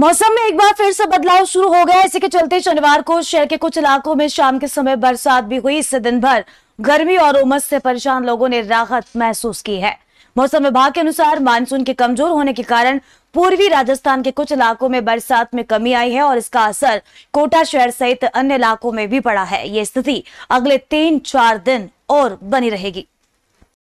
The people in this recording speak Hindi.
मौसम में एक बार फिर से बदलाव शुरू हो गया इसी के चलते शनिवार को शहर के कुछ इलाकों में शाम के समय बरसात भी हुई इससे दिन भर गर्मी और उमस से परेशान लोगों ने राहत महसूस की है मौसम विभाग के अनुसार मानसून के कमजोर होने के कारण पूर्वी राजस्थान के कुछ इलाकों में बरसात में कमी आई है और इसका असर कोटा शहर सहित अन्य इलाकों में भी पड़ा है ये स्थिति अगले तीन चार दिन और बनी रहेगी